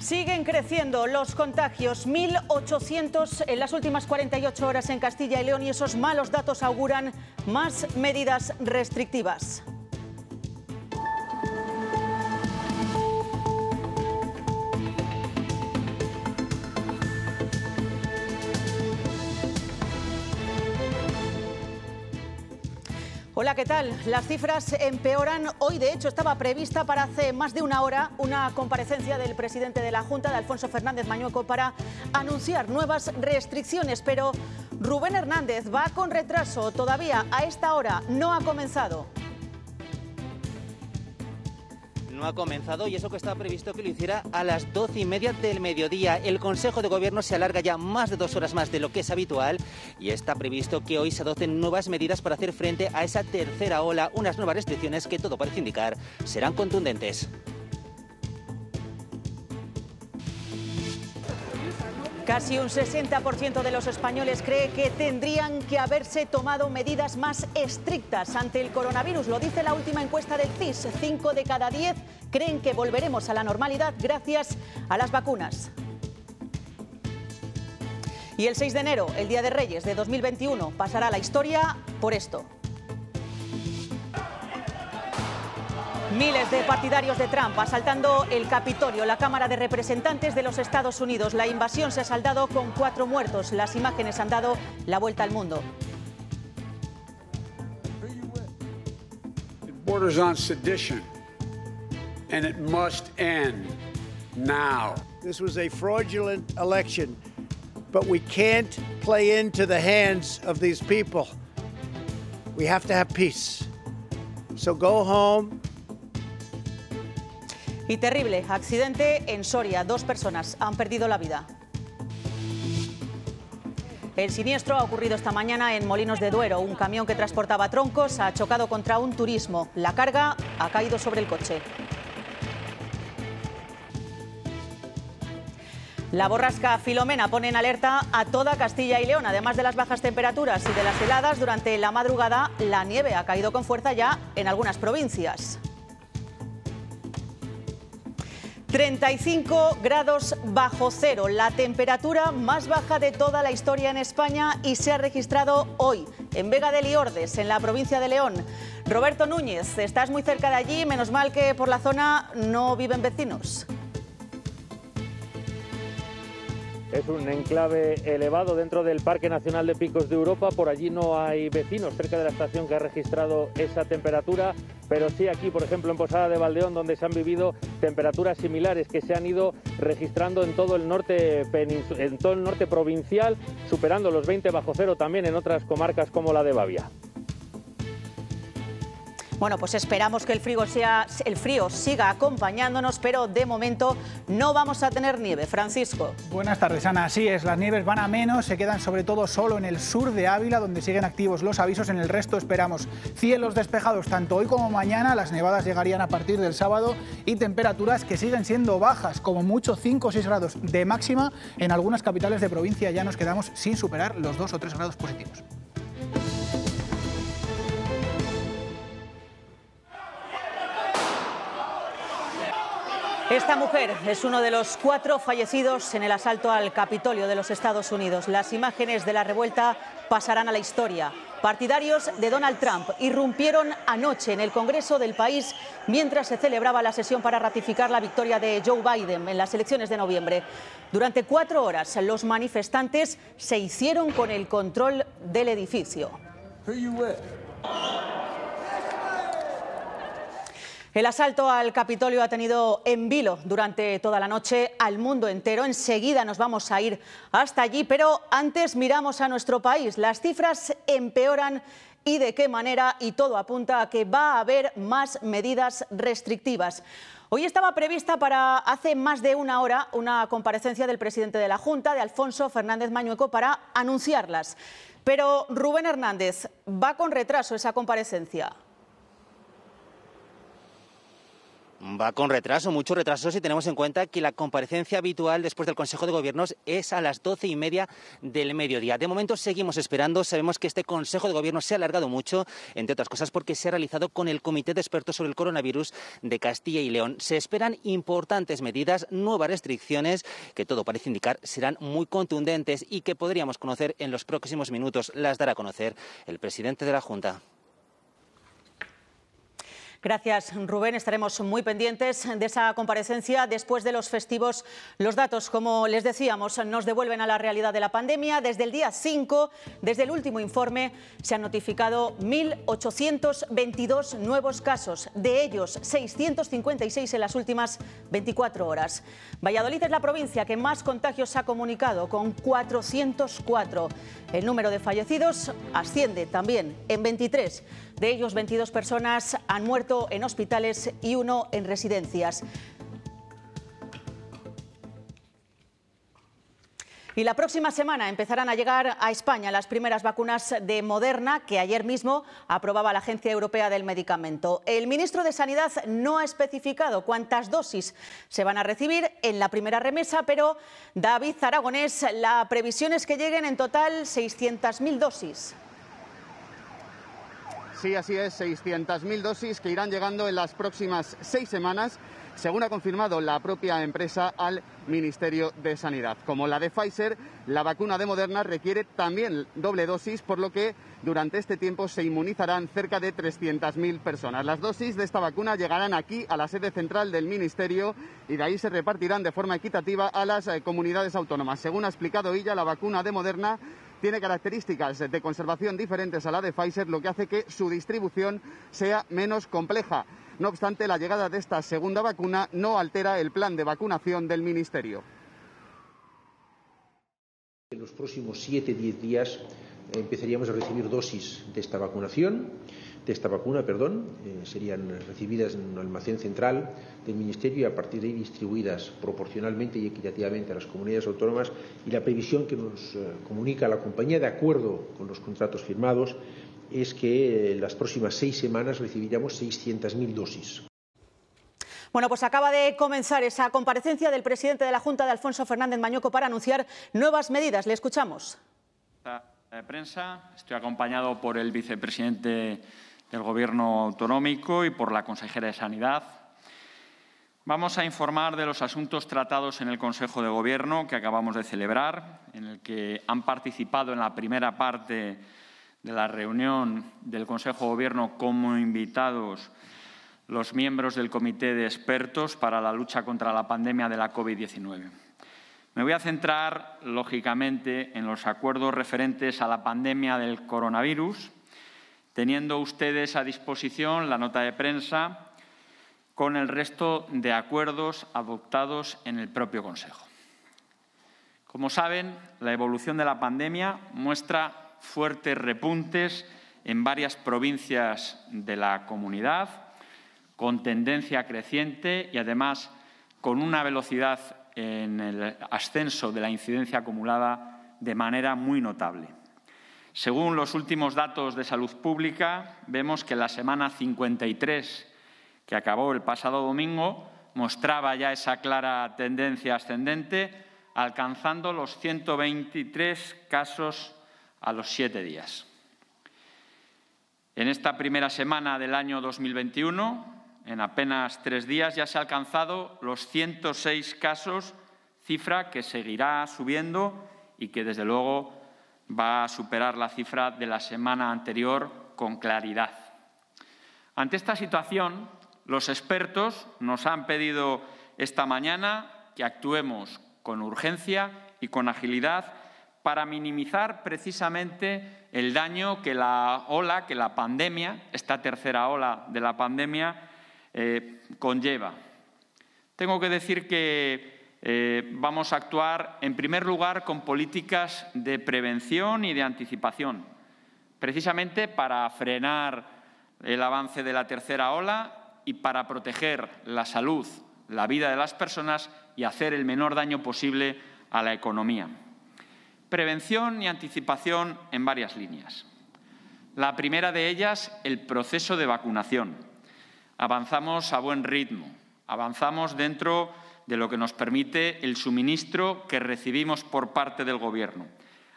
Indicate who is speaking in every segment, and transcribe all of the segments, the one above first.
Speaker 1: Siguen creciendo los contagios, 1.800 en las últimas 48 horas en Castilla y León y esos malos datos auguran más medidas restrictivas. Hola, ¿qué tal? Las cifras empeoran. Hoy, de hecho, estaba prevista para hace más de una hora una comparecencia del presidente de la Junta, de Alfonso Fernández Mañueco, para anunciar nuevas restricciones. Pero Rubén Hernández va con retraso. Todavía a esta hora no ha comenzado
Speaker 2: no ha comenzado y eso que está previsto que lo hiciera a las doce y media del mediodía. El Consejo de Gobierno se alarga ya más de dos horas más de lo que es habitual y está previsto que hoy se adopten nuevas medidas para hacer frente a esa tercera ola, unas nuevas restricciones que todo parece indicar serán contundentes.
Speaker 1: Casi un 60% de los españoles cree que tendrían que haberse tomado medidas más estrictas ante el coronavirus. Lo dice la última encuesta del CIS. Cinco de cada diez creen que volveremos a la normalidad gracias a las vacunas. Y el 6 de enero, el Día de Reyes de 2021, pasará la historia por esto. Miles de partidarios de Trump asaltando el Capitolio, la Cámara de Representantes de los Estados Unidos. La invasión se ha saldado con cuatro muertos. Las imágenes han dado la vuelta al mundo.
Speaker 3: It borders on sedition, and it must end
Speaker 4: now. This was a fraudulent election, but we can't play into the hands of these people. We have to have peace. So go home. Y terrible accidente
Speaker 1: en Soria. Dos personas han perdido la vida. El siniestro ha ocurrido esta mañana en Molinos de Duero. Un camión que transportaba troncos ha chocado contra un turismo. La carga ha caído sobre el coche. La borrasca Filomena pone en alerta a toda Castilla y León. Además de las bajas temperaturas y de las heladas, durante la madrugada la nieve ha caído con fuerza ya en algunas provincias. 35 grados bajo cero, la temperatura más baja de toda la historia en España y se ha registrado hoy en Vega de Liordes, en la provincia de León. Roberto Núñez, estás muy cerca de allí, menos mal que por la zona no viven vecinos.
Speaker 5: Es un enclave elevado dentro del Parque Nacional de Picos de Europa. Por allí no hay vecinos cerca de la estación que ha registrado esa temperatura, pero sí aquí, por ejemplo, en Posada de Valdeón, donde se han vivido temperaturas similares que se han ido registrando en todo el norte, en todo el norte provincial, superando los 20 bajo cero también en otras comarcas como la de Bavia.
Speaker 1: Bueno, pues esperamos que el frío, sea, el frío siga acompañándonos, pero de momento no vamos a tener nieve. Francisco.
Speaker 3: Buenas tardes, Ana. Así es, las nieves van a menos, se quedan sobre todo solo en el sur de Ávila, donde siguen activos los avisos. En el resto esperamos cielos despejados tanto hoy como mañana. Las nevadas llegarían a partir del sábado y temperaturas que siguen siendo bajas, como mucho 5 o 6 grados de máxima. En algunas capitales de provincia ya nos quedamos sin superar los 2 o 3 grados positivos. Esta mujer
Speaker 1: es uno de los cuatro fallecidos en el asalto al Capitolio de los Estados Unidos. Las imágenes de la revuelta pasarán a la historia. Partidarios de Donald Trump irrumpieron anoche en el Congreso del país mientras se celebraba la sesión para ratificar la victoria de Joe Biden en las elecciones de noviembre. Durante cuatro horas los manifestantes se hicieron con el control del edificio. El asalto al Capitolio ha tenido en vilo durante toda la noche al mundo entero. Enseguida nos vamos a ir hasta allí, pero antes miramos a nuestro país. Las cifras empeoran y de qué manera y todo apunta a que va a haber más medidas restrictivas. Hoy estaba prevista para hace más de una hora una comparecencia del presidente de la Junta, de Alfonso Fernández Mañueco, para anunciarlas. Pero Rubén Hernández va con retraso esa comparecencia.
Speaker 2: Va con retraso, mucho retraso, si tenemos en cuenta que la comparecencia habitual después del Consejo de Gobiernos es a las doce y media del mediodía. De momento seguimos esperando. Sabemos que este Consejo de Gobierno se ha alargado mucho, entre otras cosas porque se ha realizado con el Comité de Expertos sobre el Coronavirus de Castilla y León. Se esperan importantes medidas, nuevas restricciones, que todo parece indicar serán muy contundentes y que podríamos conocer en los próximos minutos. Las dará a conocer el presidente de la Junta.
Speaker 1: Gracias, Rubén. Estaremos muy pendientes de esa comparecencia después de los festivos. Los datos, como les decíamos, nos devuelven a la realidad de la pandemia. Desde el día 5, desde el último informe, se han notificado 1.822 nuevos casos, de ellos 656 en las últimas 24 horas. Valladolid es la provincia que más contagios ha comunicado, con 404. El número de fallecidos asciende también en 23. De ellos, 22 personas han muerto en hospitales y uno en residencias. Y la próxima semana empezarán a llegar a España las primeras vacunas de Moderna que ayer mismo aprobaba la Agencia Europea del Medicamento. El ministro de Sanidad no ha especificado cuántas dosis se van a recibir en la primera remesa, pero David Aragonés, la previsión es que lleguen en total 600.000 dosis.
Speaker 6: Sí, así es, 600.000 dosis que irán llegando en las próximas seis semanas, según ha confirmado la propia empresa al Ministerio de Sanidad. Como la de Pfizer, la vacuna de Moderna requiere también doble dosis, por lo que durante este tiempo se inmunizarán cerca de 300.000 personas. Las dosis de esta vacuna llegarán aquí a la sede central del Ministerio y de ahí se repartirán de forma equitativa a las eh, comunidades autónomas. Según ha explicado ella, la vacuna de Moderna tiene características de conservación diferentes a la de Pfizer, lo que hace que su distribución sea menos compleja. No obstante, la llegada de esta segunda vacuna no altera el plan de vacunación del Ministerio.
Speaker 4: En los próximos 7-10 días eh, empezaríamos a recibir dosis de esta vacunación esta vacuna, perdón, eh, serían recibidas en un almacén central del Ministerio y a partir de ahí distribuidas proporcionalmente y equitativamente a las comunidades autónomas y la previsión que nos eh, comunica la compañía de acuerdo con los contratos firmados es que en eh, las próximas seis semanas recibiríamos 600.000 dosis.
Speaker 1: Bueno, pues acaba de comenzar esa comparecencia del presidente de la Junta de Alfonso Fernández Mañoco para anunciar nuevas medidas. Le escuchamos.
Speaker 7: prensa, estoy acompañado por el vicepresidente del Gobierno autonómico y por la consejera de Sanidad. Vamos a informar de los asuntos tratados en el Consejo de Gobierno que acabamos de celebrar, en el que han participado en la primera parte de la reunión del Consejo de Gobierno como invitados los miembros del Comité de Expertos para la lucha contra la pandemia de la COVID-19. Me voy a centrar, lógicamente, en los acuerdos referentes a la pandemia del coronavirus, teniendo ustedes a disposición la nota de prensa con el resto de acuerdos adoptados en el propio Consejo. Como saben, la evolución de la pandemia muestra fuertes repuntes en varias provincias de la comunidad, con tendencia creciente y además con una velocidad en el ascenso de la incidencia acumulada de manera muy notable. Según los últimos datos de salud pública, vemos que la semana 53, que acabó el pasado domingo, mostraba ya esa clara tendencia ascendente, alcanzando los 123 casos a los siete días. En esta primera semana del año 2021, en apenas tres días, ya se ha alcanzado los 106 casos, cifra que seguirá subiendo y que, desde luego, va a superar la cifra de la semana anterior con claridad. Ante esta situación, los expertos nos han pedido esta mañana que actuemos con urgencia y con agilidad para minimizar precisamente el daño que la ola, que la pandemia, esta tercera ola de la pandemia, eh, conlleva. Tengo que decir que eh, vamos a actuar, en primer lugar, con políticas de prevención y de anticipación, precisamente para frenar el avance de la tercera ola y para proteger la salud, la vida de las personas y hacer el menor daño posible a la economía. Prevención y anticipación en varias líneas. La primera de ellas, el proceso de vacunación. Avanzamos a buen ritmo, avanzamos dentro de lo que nos permite el suministro que recibimos por parte del Gobierno.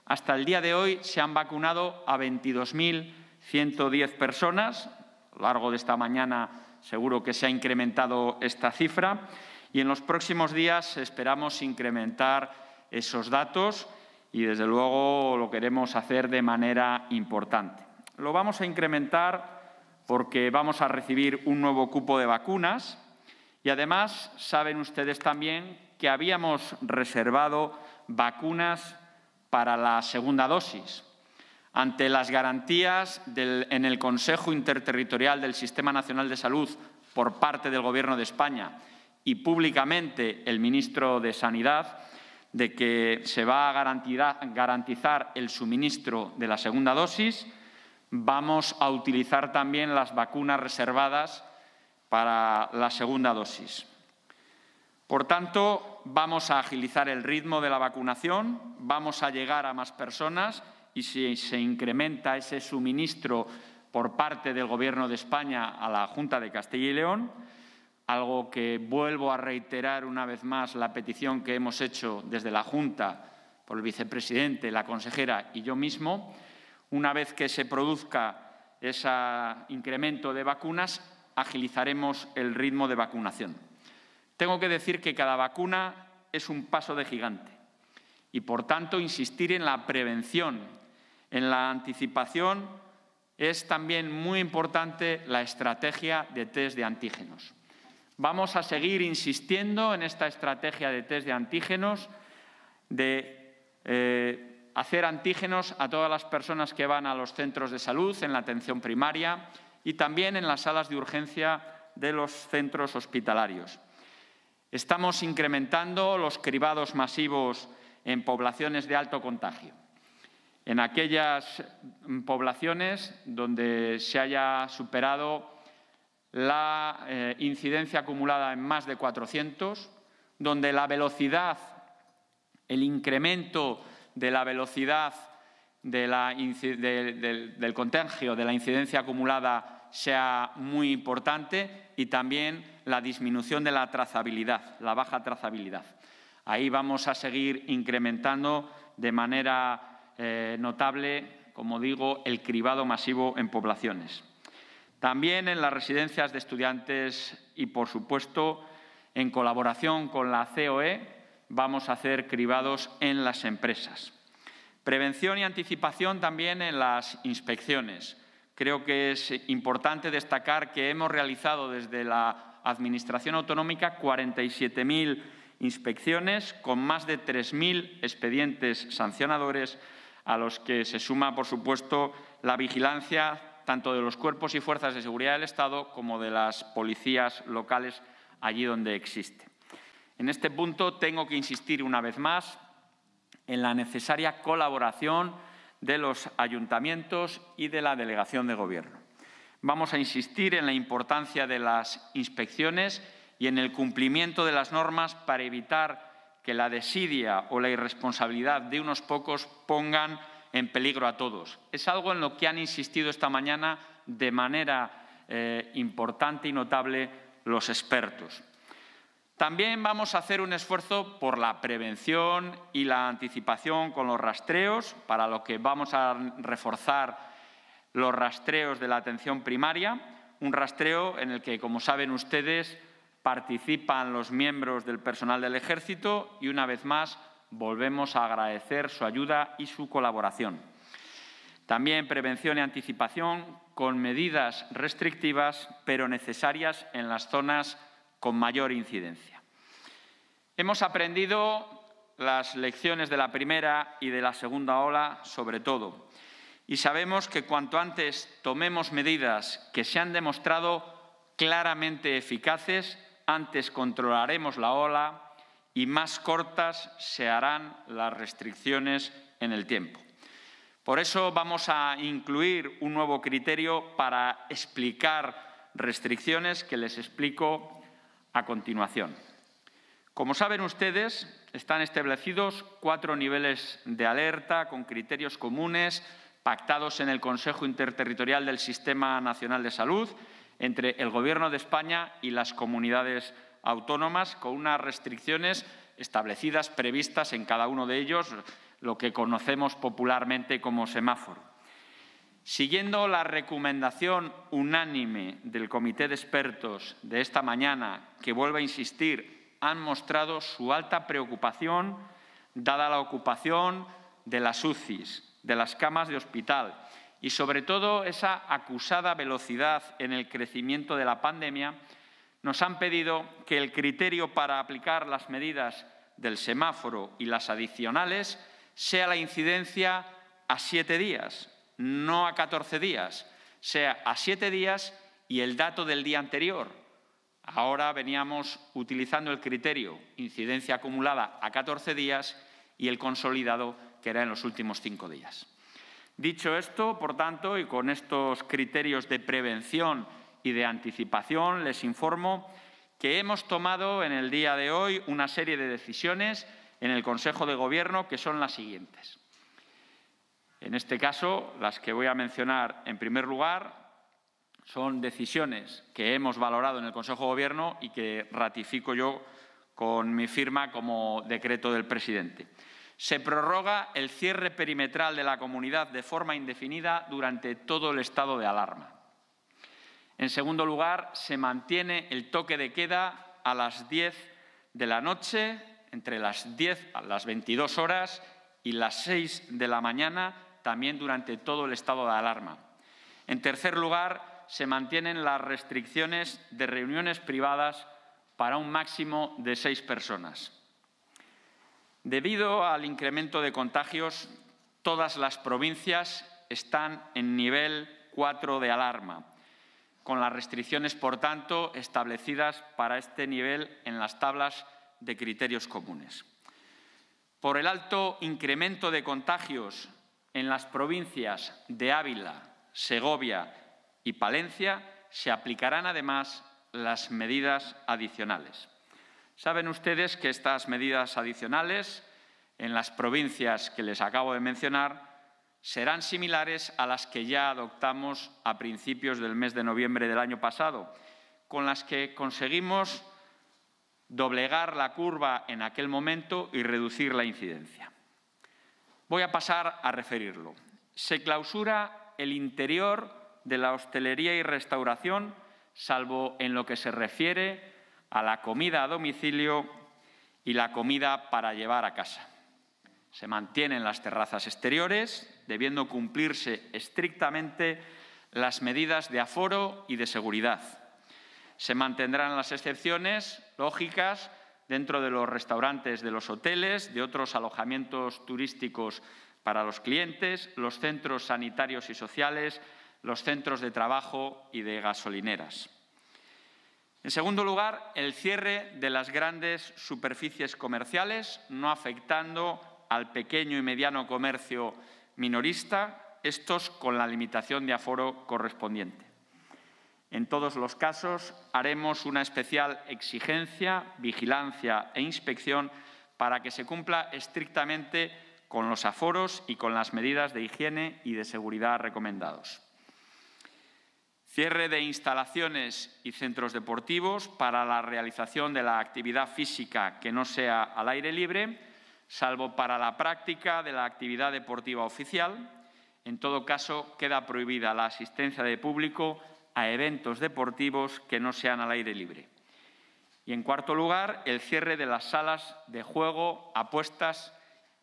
Speaker 7: Hasta el día de hoy se han vacunado a 22.110 personas. A lo largo de esta mañana seguro que se ha incrementado esta cifra y en los próximos días esperamos incrementar esos datos y, desde luego, lo queremos hacer de manera importante. Lo vamos a incrementar porque vamos a recibir un nuevo cupo de vacunas y además, saben ustedes también que habíamos reservado vacunas para la segunda dosis. Ante las garantías en el Consejo Interterritorial del Sistema Nacional de Salud por parte del Gobierno de España y públicamente el ministro de Sanidad de que se va a garantizar el suministro de la segunda dosis, vamos a utilizar también las vacunas reservadas para la segunda dosis. Por tanto, vamos a agilizar el ritmo de la vacunación, vamos a llegar a más personas y si se incrementa ese suministro por parte del Gobierno de España a la Junta de Castilla y León, algo que vuelvo a reiterar una vez más la petición que hemos hecho desde la Junta por el vicepresidente, la consejera y yo mismo, una vez que se produzca ese incremento de vacunas, agilizaremos el ritmo de vacunación. Tengo que decir que cada vacuna es un paso de gigante y, por tanto, insistir en la prevención, en la anticipación, es también muy importante la estrategia de test de antígenos. Vamos a seguir insistiendo en esta estrategia de test de antígenos, de eh, hacer antígenos a todas las personas que van a los centros de salud en la atención primaria, y también en las salas de urgencia de los centros hospitalarios. Estamos incrementando los cribados masivos en poblaciones de alto contagio. En aquellas poblaciones donde se haya superado la eh, incidencia acumulada en más de 400, donde la velocidad, el incremento de la velocidad del, del contagio, de la incidencia acumulada sea muy importante y también la disminución de la trazabilidad, la baja trazabilidad. Ahí vamos a seguir incrementando de manera eh, notable, como digo, el cribado masivo en poblaciones. También en las residencias de estudiantes y, por supuesto, en colaboración con la COE, vamos a hacer cribados en las empresas. Prevención y anticipación también en las inspecciones. Creo que es importante destacar que hemos realizado desde la Administración Autonómica 47.000 inspecciones con más de 3.000 expedientes sancionadores, a los que se suma, por supuesto, la vigilancia tanto de los cuerpos y fuerzas de seguridad del Estado como de las policías locales allí donde existe. En este punto tengo que insistir una vez más, en la necesaria colaboración de los ayuntamientos y de la delegación de gobierno. Vamos a insistir en la importancia de las inspecciones y en el cumplimiento de las normas para evitar que la desidia o la irresponsabilidad de unos pocos pongan en peligro a todos. Es algo en lo que han insistido esta mañana de manera eh, importante y notable los expertos. También vamos a hacer un esfuerzo por la prevención y la anticipación con los rastreos, para lo que vamos a reforzar los rastreos de la atención primaria, un rastreo en el que, como saben ustedes, participan los miembros del personal del Ejército y, una vez más, volvemos a agradecer su ayuda y su colaboración. También prevención y anticipación con medidas restrictivas, pero necesarias en las zonas con mayor incidencia. Hemos aprendido las lecciones de la primera y de la segunda ola, sobre todo, y sabemos que cuanto antes tomemos medidas que se han demostrado claramente eficaces, antes controlaremos la ola y más cortas se harán las restricciones en el tiempo. Por eso vamos a incluir un nuevo criterio para explicar restricciones que les explico a continuación. Como saben ustedes, están establecidos cuatro niveles de alerta con criterios comunes pactados en el Consejo Interterritorial del Sistema Nacional de Salud entre el Gobierno de España y las comunidades autónomas con unas restricciones establecidas, previstas en cada uno de ellos, lo que conocemos popularmente como semáforo. Siguiendo la recomendación unánime del Comité de Expertos de esta mañana, que vuelvo a insistir, han mostrado su alta preocupación dada la ocupación de las UCIs, de las camas de hospital y, sobre todo, esa acusada velocidad en el crecimiento de la pandemia, nos han pedido que el criterio para aplicar las medidas del semáforo y las adicionales sea la incidencia a siete días, no a 14 días, sea a 7 días y el dato del día anterior. Ahora veníamos utilizando el criterio incidencia acumulada a 14 días y el consolidado que era en los últimos cinco días. Dicho esto, por tanto, y con estos criterios de prevención y de anticipación, les informo que hemos tomado en el día de hoy una serie de decisiones en el Consejo de Gobierno que son las siguientes. En este caso, las que voy a mencionar en primer lugar son decisiones que hemos valorado en el Consejo de Gobierno y que ratifico yo con mi firma como decreto del presidente. Se prorroga el cierre perimetral de la comunidad de forma indefinida durante todo el estado de alarma. En segundo lugar, se mantiene el toque de queda a las diez de la noche, entre las 10 a las 22 horas y las seis de la mañana, también durante todo el estado de alarma. En tercer lugar, se mantienen las restricciones de reuniones privadas para un máximo de seis personas. Debido al incremento de contagios, todas las provincias están en nivel 4 de alarma, con las restricciones, por tanto, establecidas para este nivel en las tablas de criterios comunes. Por el alto incremento de contagios en las provincias de Ávila, Segovia y Palencia se aplicarán además las medidas adicionales. Saben ustedes que estas medidas adicionales en las provincias que les acabo de mencionar serán similares a las que ya adoptamos a principios del mes de noviembre del año pasado, con las que conseguimos doblegar la curva en aquel momento y reducir la incidencia. Voy a pasar a referirlo. Se clausura el interior de la hostelería y restauración, salvo en lo que se refiere a la comida a domicilio y la comida para llevar a casa. Se mantienen las terrazas exteriores, debiendo cumplirse estrictamente las medidas de aforo y de seguridad. Se mantendrán las excepciones lógicas dentro de los restaurantes de los hoteles, de otros alojamientos turísticos para los clientes, los centros sanitarios y sociales, los centros de trabajo y de gasolineras. En segundo lugar, el cierre de las grandes superficies comerciales, no afectando al pequeño y mediano comercio minorista, estos con la limitación de aforo correspondiente. En todos los casos, haremos una especial exigencia, vigilancia e inspección para que se cumpla estrictamente con los aforos y con las medidas de higiene y de seguridad recomendados. Cierre de instalaciones y centros deportivos para la realización de la actividad física que no sea al aire libre, salvo para la práctica de la actividad deportiva oficial. En todo caso, queda prohibida la asistencia de público a eventos deportivos que no sean al aire libre. Y en cuarto lugar, el cierre de las salas de juego, apuestas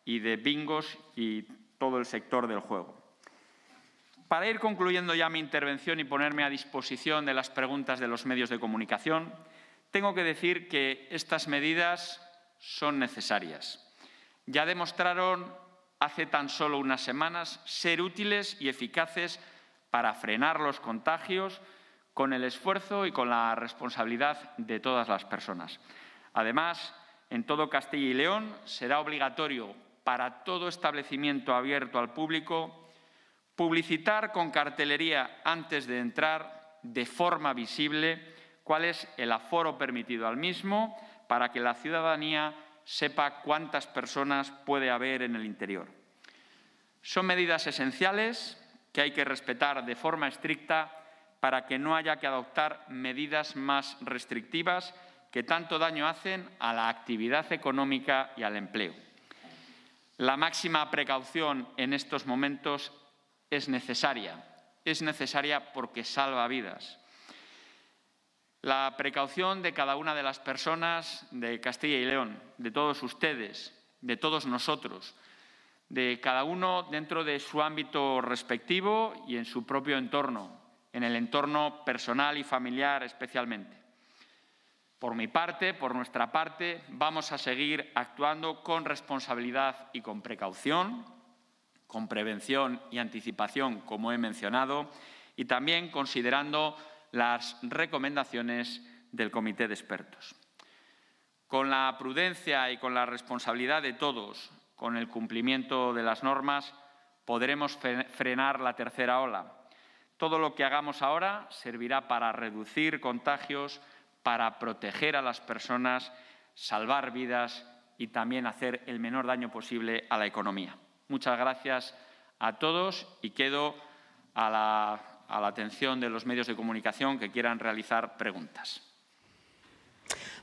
Speaker 7: y de bingos y todo el sector del juego. Para ir concluyendo ya mi intervención y ponerme a disposición de las preguntas de los medios de comunicación, tengo que decir que estas medidas son necesarias. Ya demostraron hace tan solo unas semanas ser útiles y eficaces para frenar los contagios con el esfuerzo y con la responsabilidad de todas las personas. Además, en todo Castilla y León será obligatorio para todo establecimiento abierto al público publicitar con cartelería antes de entrar de forma visible cuál es el aforo permitido al mismo para que la ciudadanía sepa cuántas personas puede haber en el interior. Son medidas esenciales que hay que respetar de forma estricta para que no haya que adoptar medidas más restrictivas que tanto daño hacen a la actividad económica y al empleo. La máxima precaución en estos momentos es necesaria. Es necesaria porque salva vidas. La precaución de cada una de las personas de Castilla y León, de todos ustedes, de todos nosotros, de cada uno dentro de su ámbito respectivo y en su propio entorno, en el entorno personal y familiar especialmente. Por mi parte, por nuestra parte, vamos a seguir actuando con responsabilidad y con precaución, con prevención y anticipación, como he mencionado, y también considerando las recomendaciones del Comité de Expertos. Con la prudencia y con la responsabilidad de todos, con el cumplimiento de las normas, podremos frenar la tercera ola. Todo lo que hagamos ahora servirá para reducir contagios, para proteger a las personas, salvar vidas y también hacer el menor daño posible a la economía. Muchas gracias a todos y quedo a la, atención de los medios de comunicación que quieran realizar preguntas.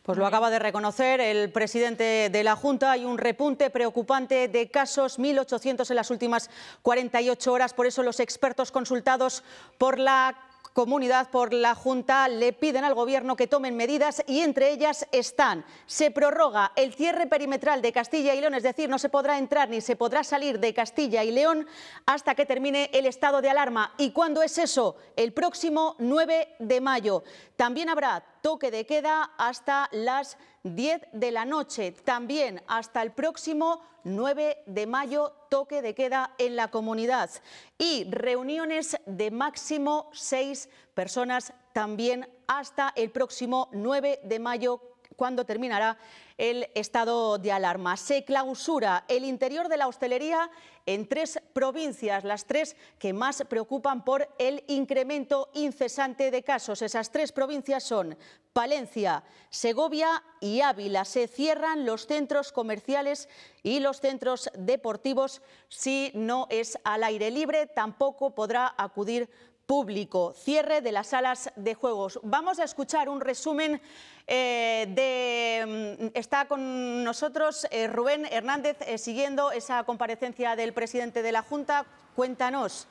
Speaker 1: Pues lo acaba de reconocer el presidente de la Junta. Hay un repunte preocupante de casos, 1.800 en las últimas 48 horas. Por eso los expertos consultados por la comunidad, por la Junta, le piden al Gobierno que tomen medidas y entre ellas están. Se prorroga el cierre perimetral de Castilla y León, es decir, no se podrá entrar ni se podrá salir de Castilla y León hasta que termine el estado de alarma. ¿Y cuándo es eso? El próximo 9 de mayo. También habrá toque de queda hasta las 10 de la noche. También hasta el próximo 9 de mayo, toque de queda en la comunidad. Y reuniones de máximo seis personas también hasta el próximo 9 de mayo cuándo terminará el estado de alarma. Se clausura el interior de la hostelería en tres provincias, las tres que más preocupan por el incremento incesante de casos. Esas tres provincias son Palencia, Segovia y Ávila. Se cierran los centros comerciales y los centros deportivos. Si no es al aire libre, tampoco podrá acudir público, cierre de las salas de juegos. Vamos a escuchar un resumen eh, de... Mm, está con nosotros eh, Rubén Hernández eh, siguiendo esa comparecencia del presidente de la Junta. Cuéntanos.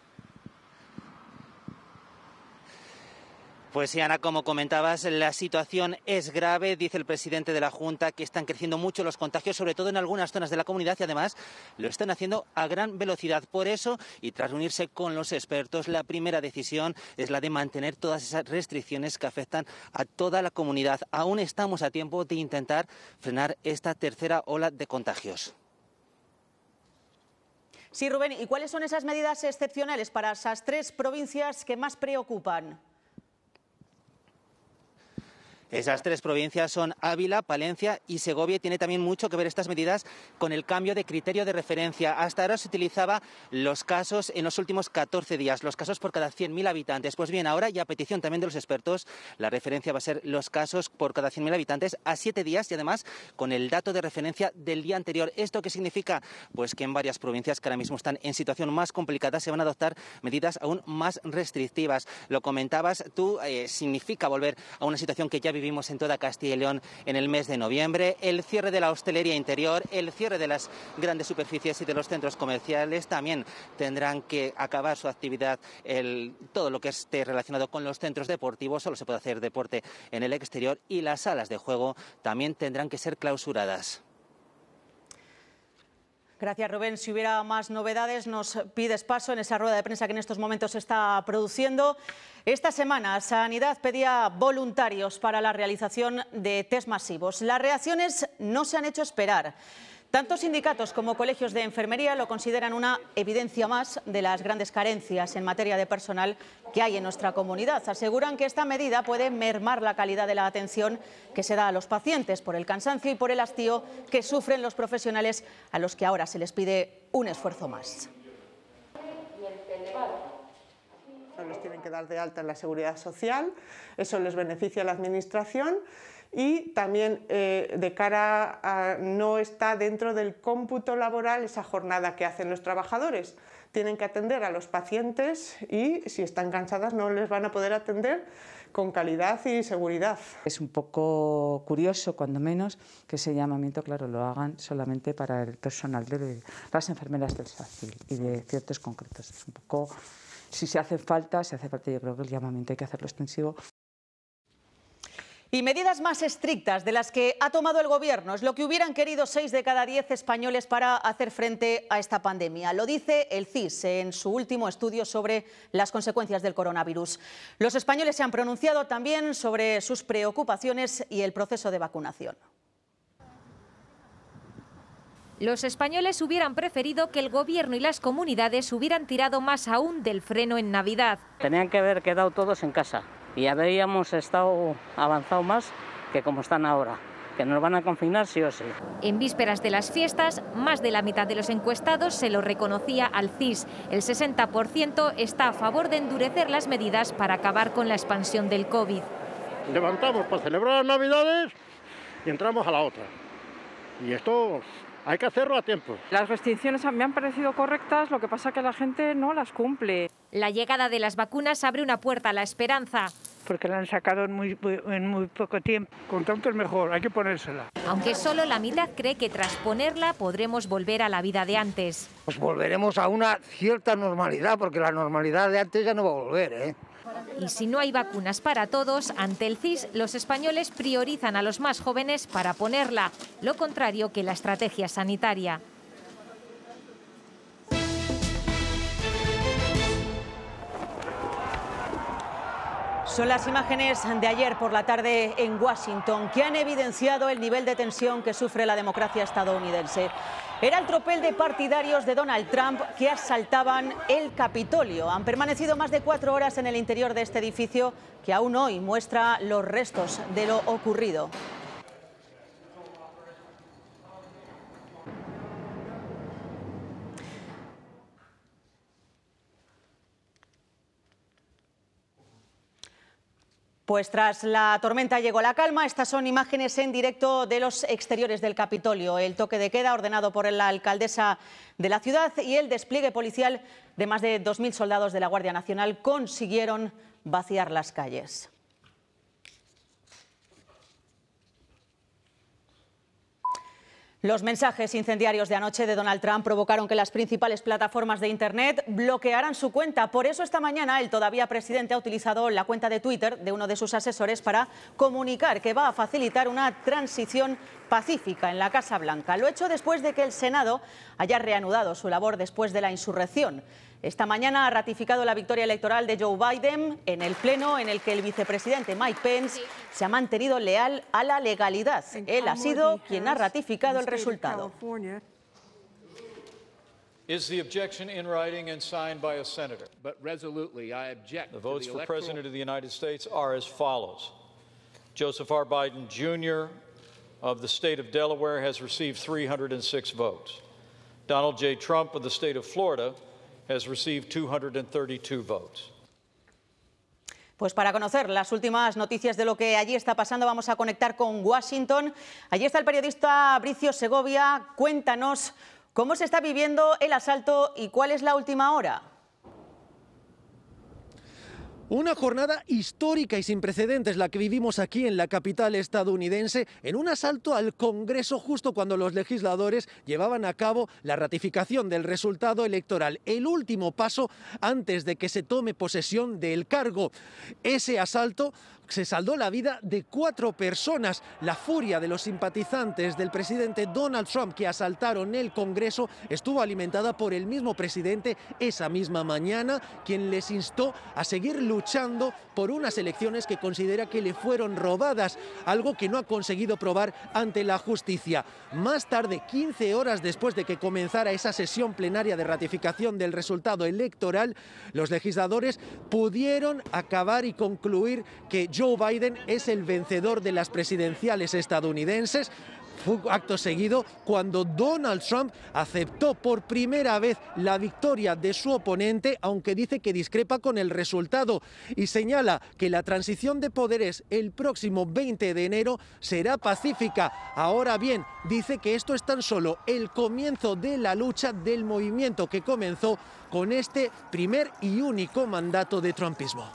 Speaker 2: Pues sí, Ana, como comentabas, la situación es grave, dice el presidente de la Junta, que están creciendo mucho los contagios, sobre todo en algunas zonas de la comunidad, y además lo están haciendo a gran velocidad. Por eso, y tras reunirse con los expertos, la primera decisión es la de mantener todas esas restricciones que afectan a toda la comunidad. Aún estamos a tiempo de intentar frenar esta tercera ola de contagios.
Speaker 1: Sí, Rubén, ¿y cuáles son esas medidas excepcionales para esas tres provincias que más preocupan?
Speaker 2: Esas tres provincias son Ávila, Palencia y Segovia. Tiene también mucho que ver estas medidas con el cambio de criterio de referencia. Hasta ahora se utilizaba los casos en los últimos 14 días, los casos por cada 100.000 habitantes. Pues bien, ahora y a petición también de los expertos, la referencia va a ser los casos por cada 100.000 habitantes a 7 días y además con el dato de referencia del día anterior. ¿Esto qué significa? Pues que en varias provincias que ahora mismo están en situación más complicada se van a adoptar medidas aún más restrictivas. Lo comentabas tú, eh, significa volver a una situación que ya vivimos en toda Castilla y León en el mes de noviembre, el cierre de la hostelería interior, el cierre de las grandes superficies y de los centros comerciales, también tendrán que acabar su actividad todo lo que esté relacionado con los centros deportivos, solo se puede hacer deporte en el exterior y las salas de juego también tendrán que ser clausuradas.
Speaker 1: Gracias, Rubén. Si hubiera más novedades, nos pides paso en esa rueda de prensa que en estos momentos se está produciendo. Esta semana, Sanidad pedía voluntarios para la realización de test masivos. Las reacciones no se han hecho esperar. Tantos sindicatos como colegios de enfermería lo consideran una evidencia más de las grandes carencias en materia de personal que hay en nuestra comunidad. Aseguran que esta medida puede mermar la calidad de la atención que se da a los pacientes por el cansancio y por el hastío que sufren los profesionales a los que ahora se les pide un esfuerzo más. Los tienen que dar de alta en la seguridad social, eso les beneficia
Speaker 8: a la Administración y también eh, de cara a no está dentro del cómputo laboral esa jornada que hacen los trabajadores. Tienen que atender a los pacientes y si están cansadas no les van a poder atender con calidad y
Speaker 9: seguridad. Es un poco curioso, cuando menos, que ese llamamiento, claro, lo hagan solamente para el personal de las enfermeras del SACI y de ciertos concretos. Es un poco si se hace falta, se hace falta, yo creo que el llamamiento hay que hacerlo extensivo
Speaker 1: y medidas más estrictas de las que ha tomado el Gobierno es lo que hubieran querido seis de cada diez españoles para hacer frente a esta pandemia. Lo dice el CIS en su último estudio sobre las consecuencias del coronavirus. Los españoles se han pronunciado también sobre sus preocupaciones y el proceso de vacunación.
Speaker 9: Los españoles hubieran preferido que el gobierno y las comunidades hubieran tirado más aún del freno en Navidad.
Speaker 1: Tenían que haber quedado todos en casa y habíamos estado avanzado más que como están ahora que nos van a confinar sí o sí.
Speaker 9: En vísperas
Speaker 2: de las fiestas, más de la mitad de los encuestados se lo reconocía al CIS. El 60%
Speaker 9: está a favor de endurecer las medidas para acabar con la expansión del COVID.
Speaker 6: Levantamos para celebrar las Navidades y entramos a la otra. Y esto
Speaker 9: hay que hacerlo a tiempo. Las restricciones me han parecido correctas, lo que pasa que la gente no las cumple. La llegada de las vacunas abre una puerta a la esperanza. Porque la han sacado en muy, en muy poco tiempo. Con tanto es mejor, hay que ponérsela. Aunque solo la mitad cree que tras ponerla podremos volver a la vida de antes.
Speaker 2: Pues volveremos a una cierta normalidad, porque la normalidad de antes ya no va a volver, ¿eh?
Speaker 9: Y si no hay vacunas para todos, ante el
Speaker 2: CIS los españoles priorizan a los más jóvenes para ponerla, lo contrario que la estrategia sanitaria.
Speaker 1: Son las imágenes de ayer por la tarde en Washington que han evidenciado el nivel de tensión que sufre la democracia estadounidense. Era el tropel de partidarios de Donald Trump que asaltaban el Capitolio. Han permanecido más de cuatro horas en el interior de este edificio que aún hoy muestra los restos de lo ocurrido. Pues tras la tormenta llegó la calma. Estas son imágenes en directo de los exteriores del Capitolio. El toque de queda ordenado por la alcaldesa de la ciudad y el despliegue policial de más de 2.000 soldados de la Guardia Nacional consiguieron vaciar las calles. Los mensajes incendiarios de anoche de Donald Trump provocaron que las principales plataformas de Internet bloquearan su cuenta. Por eso esta mañana el todavía presidente ha utilizado la cuenta de Twitter de uno de sus asesores para comunicar que va a facilitar una transición pacífica en la Casa Blanca. Lo hecho después de que el Senado haya reanudado su labor después de la insurrección. Esta mañana ha ratificado la victoria electoral de Joe Biden en el pleno en el que el vicepresidente Mike Pence se ha mantenido leal a la legalidad. Él ha sido quien ha ratificado el resultado. Is the objection in writing and signed by a senator? But resolutely, I object. The votes for President of the United States are as follows: Joseph R. Biden Jr. of the state of Delaware has received 306 votes. Donald J. Trump of the state of Florida pues para conocer las últimas noticias de lo que allí está pasando, vamos a conectar con Washington. Allí está el periodista Bricio Segovia. Cuéntanos cómo se está viviendo el asalto y cuál es la última hora.
Speaker 4: Una jornada histórica y sin precedentes la que vivimos aquí en la capital estadounidense en un asalto al Congreso justo cuando los legisladores llevaban a cabo la ratificación del resultado electoral, el último paso antes de que se tome posesión del cargo. Ese asalto se saldó la vida de cuatro personas. La furia de los simpatizantes del presidente Donald Trump que asaltaron el Congreso estuvo alimentada por el mismo presidente esa misma mañana, quien les instó a seguir luchando por unas elecciones que considera que le fueron robadas, algo que no ha conseguido probar ante la justicia. Más tarde, 15 horas después de que comenzara esa sesión plenaria de ratificación del resultado electoral, los legisladores pudieron acabar y concluir que Joe Biden es el vencedor de las presidenciales estadounidenses, Fue acto seguido cuando Donald Trump aceptó por primera vez la victoria de su oponente, aunque dice que discrepa con el resultado y señala que la transición de poderes el próximo 20 de enero será pacífica. Ahora bien, dice que esto es tan solo el comienzo de la lucha del movimiento que comenzó con este primer y único mandato de Trumpismo.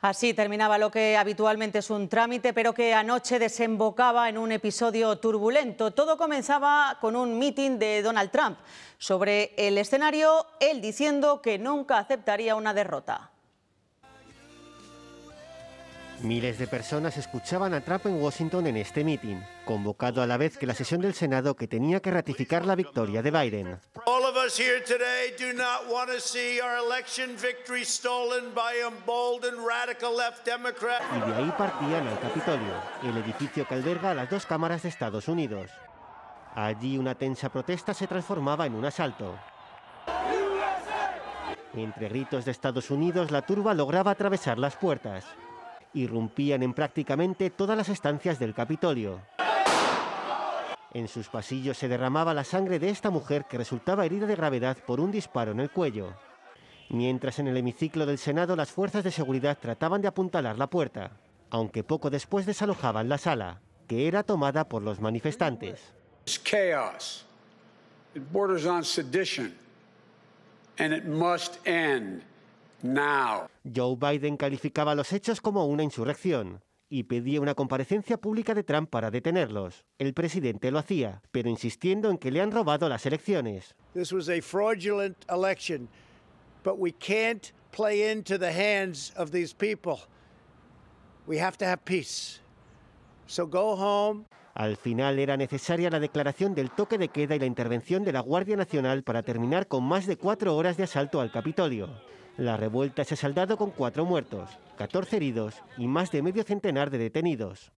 Speaker 4: Así terminaba lo que
Speaker 1: habitualmente es un trámite, pero que anoche desembocaba en un episodio turbulento. Todo comenzaba con un mitin de Donald Trump sobre el escenario, él diciendo que nunca aceptaría una derrota.
Speaker 6: Miles de personas escuchaban a Trump en Washington en este meeting, convocado a la vez que la sesión del Senado que tenía que ratificar la victoria de Biden. Y de ahí partían al Capitolio, el edificio que alberga las dos cámaras de Estados Unidos. Allí una tensa protesta se transformaba en un asalto. Entre gritos de Estados Unidos, la turba lograba atravesar las puertas irrumpían en prácticamente todas las estancias del Capitolio. En sus pasillos se derramaba la sangre de esta mujer que resultaba herida de gravedad por un disparo en el cuello. Mientras en el hemiciclo del Senado las fuerzas de seguridad trataban de apuntalar la puerta, aunque poco después desalojaban la sala, que era tomada por los manifestantes.
Speaker 3: It borders on sedition and it must end. Joe
Speaker 6: Biden calificaba los hechos como una insurrección y pedía una comparecencia pública de Trump para detenerlos. El presidente lo hacía, pero insistiendo en que le han robado las elecciones.
Speaker 4: This was a fraudulent election, but we can't play into the hands of these people. We have to have peace.
Speaker 6: So go home. Al final era necesaria la declaración del toque de queda y la intervención de la Guardia Nacional para terminar con más de cuatro horas de asalto al Capitolio. La revuelta se ha saldado con cuatro muertos, 14 heridos y más de medio centenar de detenidos.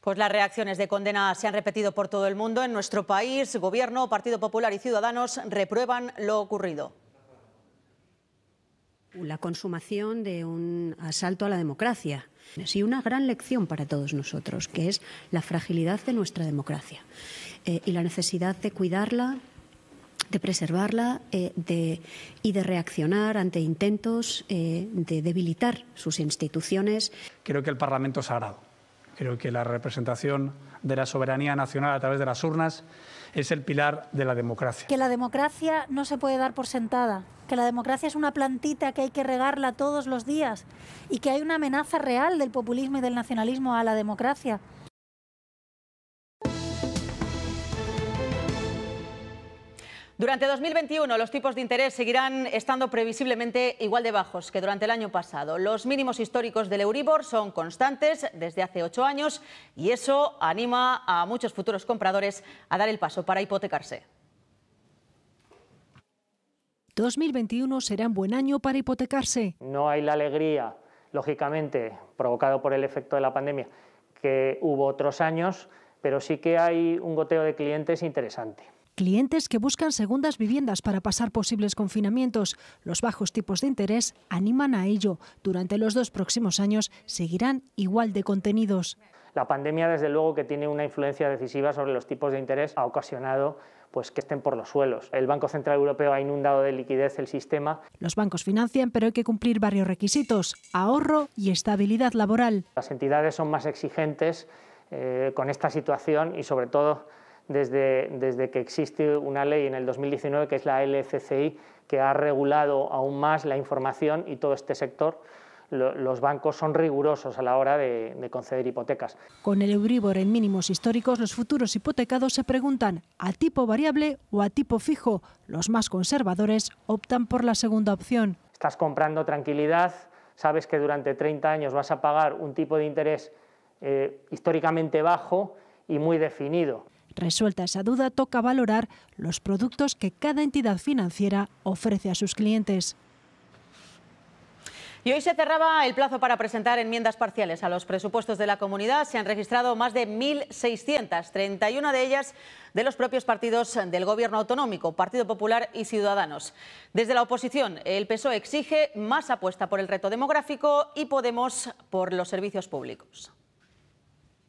Speaker 1: Pues las reacciones de condena se han repetido por todo el mundo. En nuestro país, Gobierno, Partido Popular y Ciudadanos reprueban lo ocurrido.
Speaker 9: La consumación de un asalto a la democracia y una gran lección para todos nosotros, que es la fragilidad de nuestra democracia eh, y la necesidad de cuidarla, de preservarla eh, y de reaccionar ante intentos eh, de debilitar sus instituciones.
Speaker 7: Creo que el Parlamento es sagrado. Creo que la representación de la soberanía nacional a través de las urnas es el pilar de la democracia.
Speaker 9: Que la democracia no se puede dar por sentada, que la democracia es una plantita que hay que regarla todos los días y que hay una amenaza real del populismo y del nacionalismo a la democracia.
Speaker 1: Durante 2021 los tipos de interés seguirán estando previsiblemente igual de bajos que durante el año pasado. Los mínimos históricos del Euribor son constantes desde hace ocho años y eso anima a muchos futuros compradores a dar el paso para hipotecarse.
Speaker 9: 2021 será un buen año para hipotecarse.
Speaker 8: No hay la alegría, lógicamente, provocado por el efecto de la pandemia, que hubo otros años, pero sí que hay un goteo de clientes interesante
Speaker 9: clientes que buscan segundas viviendas para pasar posibles confinamientos. Los bajos tipos de interés animan a ello. Durante los dos próximos años seguirán igual de contenidos.
Speaker 8: La pandemia, desde luego, que tiene una influencia decisiva sobre los tipos de interés, ha ocasionado pues que estén por los suelos. El Banco Central Europeo ha inundado de liquidez el sistema.
Speaker 9: Los bancos financian, pero hay que cumplir varios requisitos, ahorro y estabilidad laboral.
Speaker 8: Las entidades son más exigentes eh, con esta situación y sobre todo desde, que existe una ley en el 2019 que es la LFCI, que ha regulado aún más la información y todo este sector los bancos son rigurosos a la hora de, conceder hipotecas.
Speaker 9: Con el Euribor en mínimos históricos, los futuros hipotecados se preguntan a tipo variable o a tipo fijo. Los más conservadores optan por la segunda opción.
Speaker 8: Estás comprando tranquilidad, sabes que durante 30 años vas a pagar un tipo de interés eh, históricamente bajo y muy definido.
Speaker 9: Resuelta esa duda, toca valorar los productos que cada entidad financiera ofrece a sus clientes.
Speaker 1: Y hoy se cerraba el plazo para presentar enmiendas parciales a los presupuestos de la comunidad. Se han registrado más de 1.631 de ellas de los propios partidos del Gobierno autonómico, Partido Popular y Ciudadanos. Desde la oposición, el PSOE exige más apuesta por el reto demográfico y Podemos por los servicios públicos.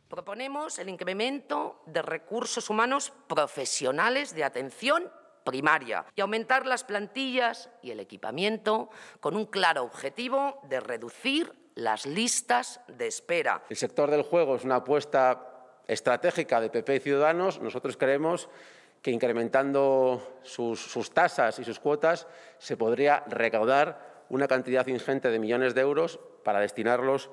Speaker 2: Proponemos el incremento de recursos humanos profesionales de atención primaria y aumentar las plantillas y el equipamiento con un claro objetivo de reducir las listas de espera.
Speaker 4: El sector del juego es una apuesta estratégica de PP y Ciudadanos. Nosotros creemos que incrementando sus, tasas y sus cuotas se podría recaudar una cantidad ingente de millones de euros para destinarlos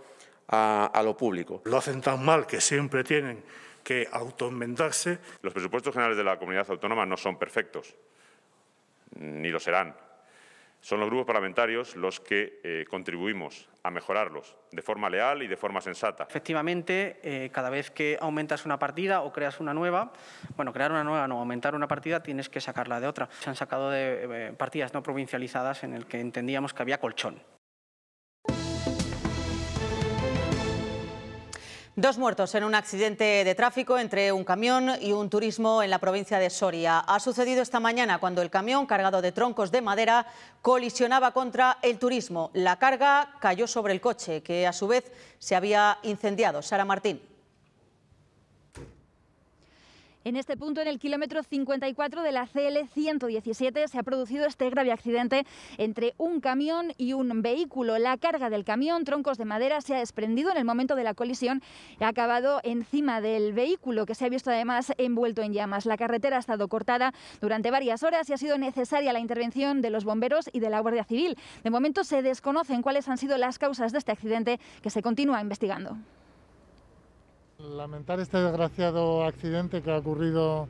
Speaker 4: a, lo público. Lo hacen tan mal que siempre tienen que autoenmendarse.
Speaker 5: Los presupuestos generales de la comunidad autónoma no son perfectos, ni lo serán. Son los grupos parlamentarios los que eh, contribuimos a mejorarlos de forma leal y de forma sensata.
Speaker 8: Efectivamente, eh, cada vez que aumentas una partida o creas una nueva, bueno, crear una nueva no, aumentar una partida tienes que sacarla de otra. Se han sacado de eh, partidas no provincializadas en el que entendíamos que había colchón.
Speaker 1: Dos muertos en un accidente de tráfico entre un camión y un turismo en la provincia de Soria. Ha sucedido esta mañana cuando el camión cargado de troncos de madera colisionaba contra el turismo. La carga cayó sobre el coche, que a su vez se había incendiado. Sara Martín.
Speaker 9: En este punto, en el kilómetro 54 de la CL 117, se ha producido este grave accidente entre un camión y un vehículo. La carga del camión, troncos de madera, se ha desprendido en el momento de la colisión y ha acabado encima del vehículo, que se ha visto además envuelto en llamas. La carretera ha estado cortada durante varias horas y ha sido necesaria la intervención de los bomberos y de la Guardia Civil. De momento se desconocen cuáles han sido las causas de este accidente que se continúa investigando.
Speaker 2: Lamentar este desgraciado accidente que ha ocurrido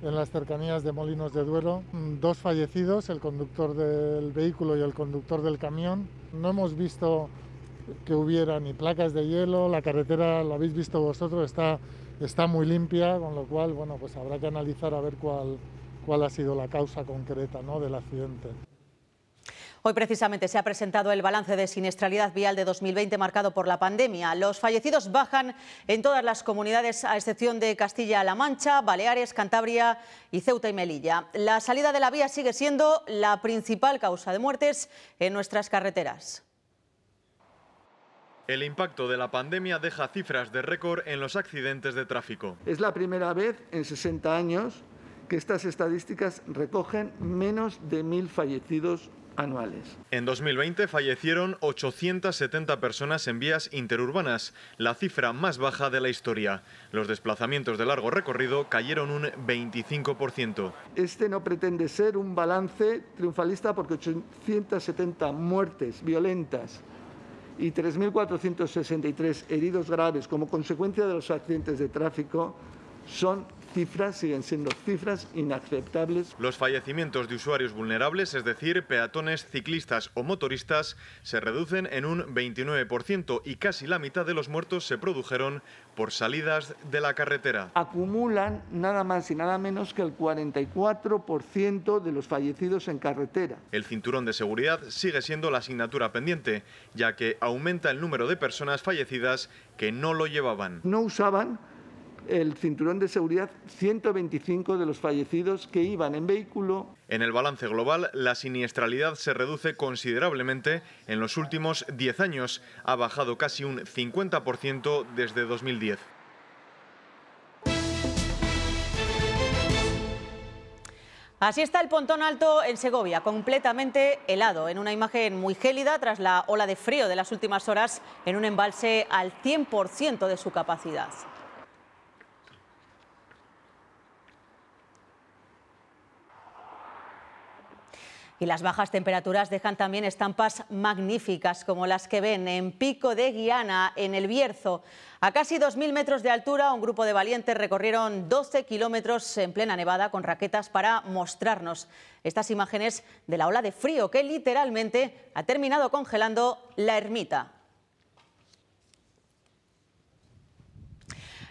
Speaker 2: en las cercanías de Molinos de Duero. Mm, dos fallecidos, el conductor del vehículo y el conductor del camión. No hemos visto que hubiera ni placas de hielo, la carretera, lo habéis visto vosotros, está, muy limpia, con lo cual, pues habrá que analizar a ver cuál, ha sido la causa concreta del accidente.
Speaker 1: Hoy precisamente se ha presentado el balance de siniestralidad vial de 2020 marcado por la pandemia. Los fallecidos bajan en todas las comunidades a excepción de Castilla-La Mancha, Baleares, Cantabria y Ceuta y Melilla. La salida de la vía sigue siendo la principal causa de muertes en nuestras carreteras.
Speaker 10: El impacto de la pandemia deja cifras de récord en los accidentes de tráfico.
Speaker 1: Es la primera vez
Speaker 11: en 60 años que estas estadísticas recogen menos de mil fallecidos anuales.
Speaker 10: En 2020 fallecieron 870 personas en vías interurbanas, la cifra más baja de la historia. Los desplazamientos de largo recorrido cayeron un 25%.
Speaker 11: Este no pretende ser un balance triunfalista porque 870 muertes violentas y 3.463 heridos graves como consecuencia de los accidentes de tráfico son cifras siguen siendo cifras inaceptables.
Speaker 10: Los fallecimientos de usuarios vulnerables, es decir, peatones, ciclistas o motoristas, se reducen en un 29% y casi la mitad de los muertos se produjeron por salidas de la carretera.
Speaker 11: Acumulan nada más y nada menos que el 44% de los fallecidos en carretera.
Speaker 10: El cinturón de seguridad sigue siendo la asignatura pendiente, ya que aumenta el número de personas fallecidas que no lo llevaban.
Speaker 11: No usaban el cinturón de seguridad 125 de los fallecidos que iban en vehículo.
Speaker 10: En el balance global, la siniestralidad se reduce considerablemente en los últimos 10 años. Ha bajado casi un 50% desde 2010.
Speaker 1: Así está el pontón alto en Segovia, completamente helado, en una imagen muy gélida tras la ola de frío de las últimas horas en un embalse al 100% de su capacidad. Y las bajas temperaturas dejan también estampas magníficas como las que ven en Pico de Guiana, en El Bierzo. A casi 2.000 metros de altura, un grupo de valientes recorrieron 12 kilómetros en plena nevada con raquetas para mostrarnos estas imágenes de la ola de frío que literalmente ha terminado congelando la ermita.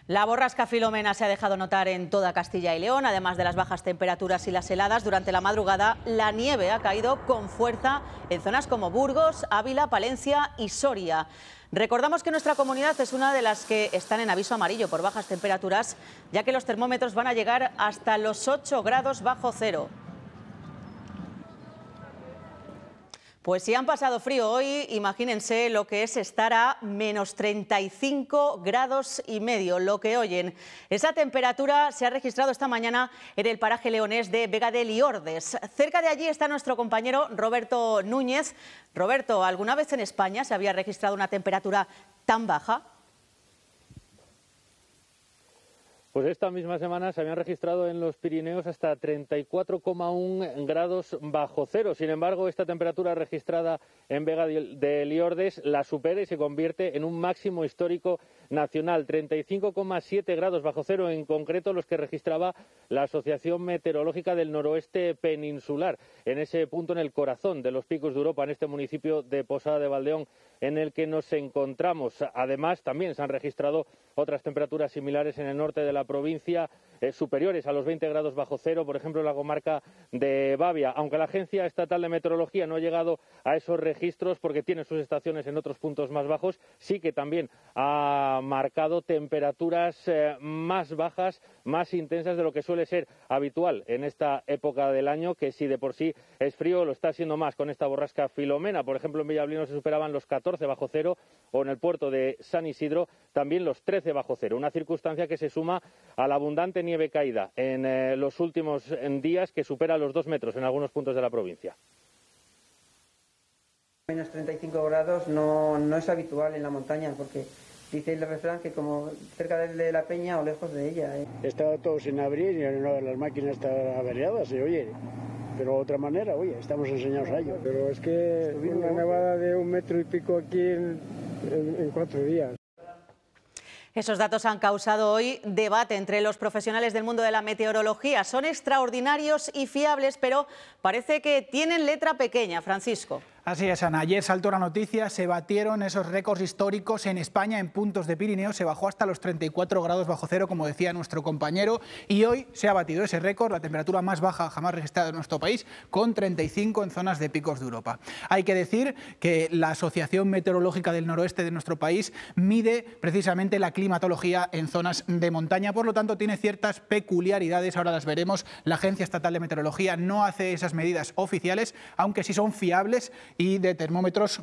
Speaker 1: La borrasca Filomena se ha dejado notar en toda Castilla y León. Además de las bajas temperaturas y las heladas, durante la madrugada la nieve ha caído con fuerza en zonas como Burgos, Ávila, Palencia y Soria. Recordamos que nuestra comunidad es una de las que están en aviso amarillo por bajas temperaturas, ya que los termómetros van a llegar hasta los 8 grados bajo cero. Pues si han pasado frío hoy, imagínense lo que es estar a menos 35 grados y medio, lo que oyen. Esa temperatura se ha registrado esta mañana en el paraje leonés de Vega de Liordes. Cerca de allí está nuestro compañero Roberto Núñez. Roberto, ¿alguna vez en España se había registrado una temperatura tan baja?
Speaker 5: Pues esta misma semana se habían registrado en los Pirineos hasta 34,1 grados bajo cero. Sin embargo, esta temperatura registrada en Vega de Liordes la supera y se convierte en un máximo histórico nacional. 35,7 grados bajo cero, en concreto los que registraba la Asociación Meteorológica del Noroeste Peninsular, en ese punto en el corazón de los picos de Europa, en este municipio de Posada de Valdeón en el que nos encontramos. Además, también se han registrado otras temperaturas similares en el norte de la la provincia eh, superiores a los 20 grados bajo cero, por ejemplo, en la comarca de Bavia. Aunque la Agencia Estatal de Meteorología no ha llegado a esos registros porque tiene sus estaciones en otros puntos más bajos, sí que también ha marcado temperaturas eh, más bajas, más intensas de lo que suele ser habitual en esta época del año, que si de por sí es frío, lo está siendo más con esta borrasca Filomena. Por ejemplo, en Villablino se superaban los 14 bajo cero o en el puerto de San Isidro también los 13 bajo cero. Una circunstancia que se suma al abundante nieve caída en eh, los últimos días que supera los dos metros en algunos puntos de la provincia.
Speaker 8: Menos 35 grados no, no es habitual en la montaña porque
Speaker 6: dice el refrán que como cerca de la peña o lejos de ella. Estaba ¿eh? Está todo sin abrir y las máquinas están averiadas y oye, pero de otra manera, oye, estamos enseñados a ello.
Speaker 5: Pero es que una nevada de un metro y pico aquí en cuatro
Speaker 3: días.
Speaker 1: Esos datos han causado hoy debate entre los profesionales del mundo de la meteorología. Son extraordinarios y fiables, pero parece que tienen letra pequeña, Francisco.
Speaker 3: Así es, Ana. Ayer saltó la noticia, se batieron esos récords históricos en España en puntos de Pirineo, se bajó hasta los 34 grados bajo cero, como decía nuestro compañero, y hoy se ha batido ese récord, la temperatura más baja jamás registrada en nuestro país, con 35 en zonas de picos de Europa. Hay que decir que la Asociación Meteorológica del Noroeste de nuestro país mide precisamente la climatología en zonas de montaña, por lo tanto tiene ciertas peculiaridades, ahora las veremos. La Agencia Estatal de Meteorología no hace esas medidas oficiales, aunque sí son fiables y de termómetros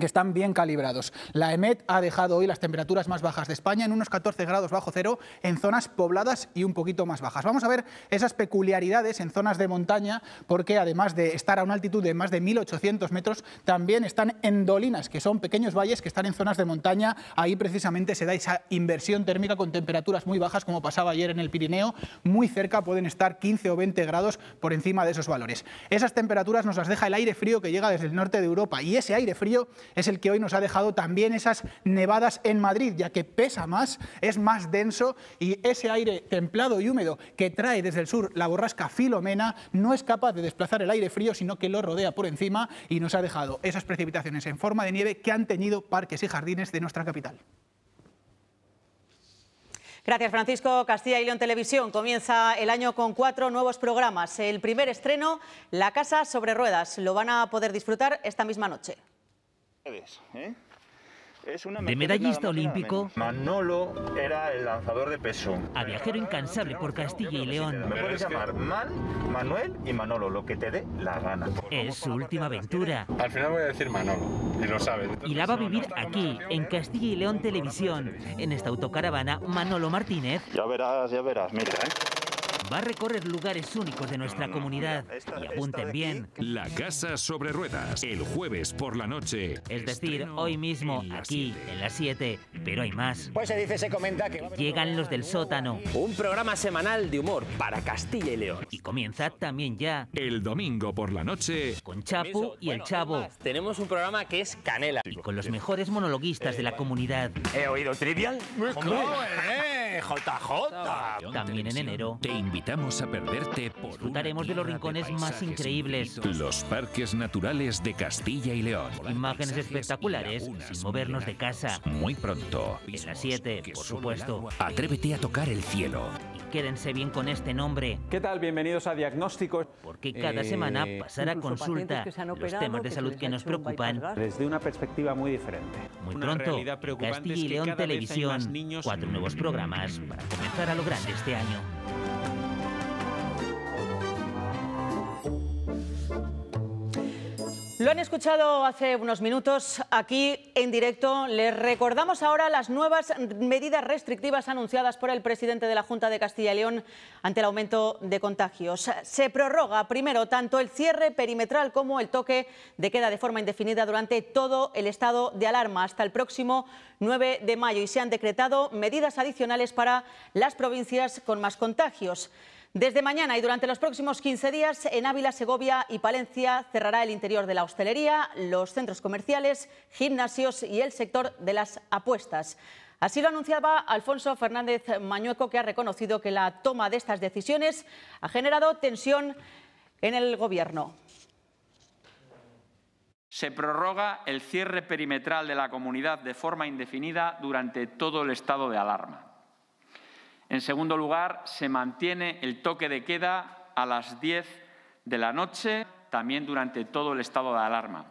Speaker 3: que están bien calibrados. La EMET ha dejado hoy las temperaturas más bajas de España en unos 14 grados bajo cero en zonas pobladas y un poquito más bajas. Vamos a ver esas peculiaridades en zonas de montaña porque además de estar a una altitud de más de 1.800 metros, también están en dolinas, que son pequeños valles que están en zonas de montaña. Ahí precisamente se da esa inversión térmica con temperaturas muy bajas como pasaba ayer en el Pirineo. Muy cerca pueden estar 15 o 20 grados por encima de esos valores. Esas temperaturas nos las deja el aire frío que llega desde el norte de Europa y ese aire frío es el que hoy nos ha dejado también esas nevadas en Madrid, ya que pesa más, es más denso y ese aire templado y húmedo que trae desde el sur la borrasca Filomena no es capaz de desplazar el aire frío, sino que lo rodea por encima y nos ha dejado esas precipitaciones en forma de nieve que han teñido parques y jardines de nuestra capital.
Speaker 1: Gracias, Francisco. Castilla y León Televisión comienza el año con cuatro nuevos programas. El primer estreno, La Casa sobre Ruedas, lo van a poder disfrutar esta misma noche.
Speaker 2: ¿eh?
Speaker 7: Es de medallista olímpico, Manolo era el lanzador de peso.
Speaker 10: A viajero
Speaker 2: incansable por Castilla
Speaker 10: y León. Me puedes llamar Man, Manuel y Manolo, lo que te dé la gana.
Speaker 2: Es su última aventura.
Speaker 10: Al final voy a decir Manolo, y lo sabes.
Speaker 2: Y la va a vivir aquí, en Castilla y León Televisión. En esta autocaravana, Manolo Martínez.
Speaker 10: Ya verás, ya verás, mira, ¿eh?
Speaker 2: va a recorrer lugares únicos de nuestra comunidad. y apunten bien.
Speaker 10: La Casa
Speaker 2: sobre Ruedas, el jueves por la noche. Es decir, hoy mismo, aquí, en las 7. Pero hay más. Pues se dice, se comenta que... Llegan los del sótano. Un programa semanal de humor para Castilla y León. Y comienza también ya. El domingo por la noche. Con Chapu y el Chavo. Tenemos un programa que es Canela. Y con los mejores monologuistas de la eh, comunidad. ¿He oído Trivial? JJ! También en enero invitamos a perderte Disfrutaremos de los rincones más increíbles. Los parques naturales de Castilla y León. Imágenes espectaculares sin movernos de casa. Muy pronto. En las 7, por supuesto. Atrévete a tocar el cielo. quédense bien con este nombre. ¿Qué tal? Bienvenidos a Diagnósticos. Porque cada eh, semana pasará consulta los temas de salud que, nos preocupan.
Speaker 7: Desde una perspectiva muy diferente.
Speaker 2: Muy pronto, Castilla y León Televisión. Cuatro nuevos programas para comenzar a lo grande este año.
Speaker 1: Lo han escuchado hace unos minutos aquí en directo. Les recordamos ahora las nuevas medidas restrictivas anunciadas por el presidente de la Junta de Castilla y León ante el aumento de contagios. Se prorroga primero tanto el cierre perimetral como el toque de queda de forma indefinida durante todo el estado de alarma hasta el próximo 9 de mayo y se han decretado medidas adicionales para las provincias con más contagios. Desde mañana y durante los próximos 15 días, en Ávila, Segovia y Palencia cerrará el interior de la hostelería, los centros comerciales, gimnasios y el sector de las apuestas. Así lo anunciaba Alfonso Fernández Mañueco, que ha reconocido que la toma de estas decisiones ha generado tensión en el Gobierno.
Speaker 7: Se prorroga el cierre perimetral de la comunidad de forma indefinida durante todo el estado de alarma. En segundo lugar, se mantiene el toque de queda a las 10 de la noche, también durante todo el estado de alarma.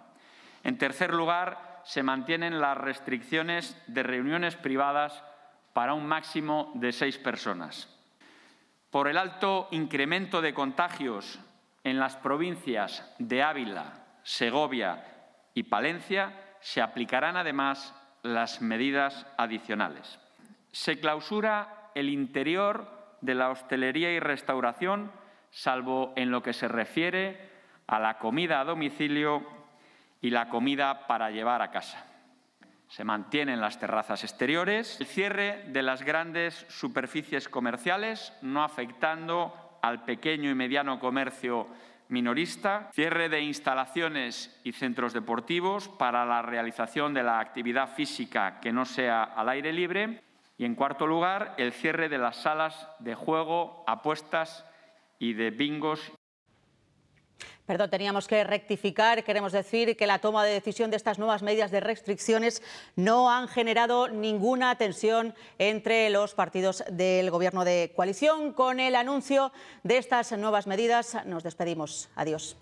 Speaker 7: En tercer lugar, se mantienen las restricciones de reuniones privadas para un máximo de seis personas. Por el alto incremento de contagios en las provincias de Ávila, Segovia y Palencia, se aplicarán además las medidas adicionales. Se clausura el interior de la hostelería y restauración, salvo en lo que se refiere a la comida a domicilio y la comida para llevar a casa. Se mantienen las terrazas exteriores, el cierre de las grandes superficies comerciales, no afectando al pequeño y mediano comercio minorista, cierre de instalaciones y centros deportivos para la realización de la actividad física que no sea al aire libre y en cuarto lugar, el cierre de las salas de juego, apuestas y de bingos.
Speaker 1: Perdón, teníamos que rectificar. Queremos decir que la toma de decisión de estas nuevas medidas de restricciones no han generado ninguna tensión entre los partidos del Gobierno de coalición. Con el anuncio de estas nuevas medidas nos despedimos. Adiós.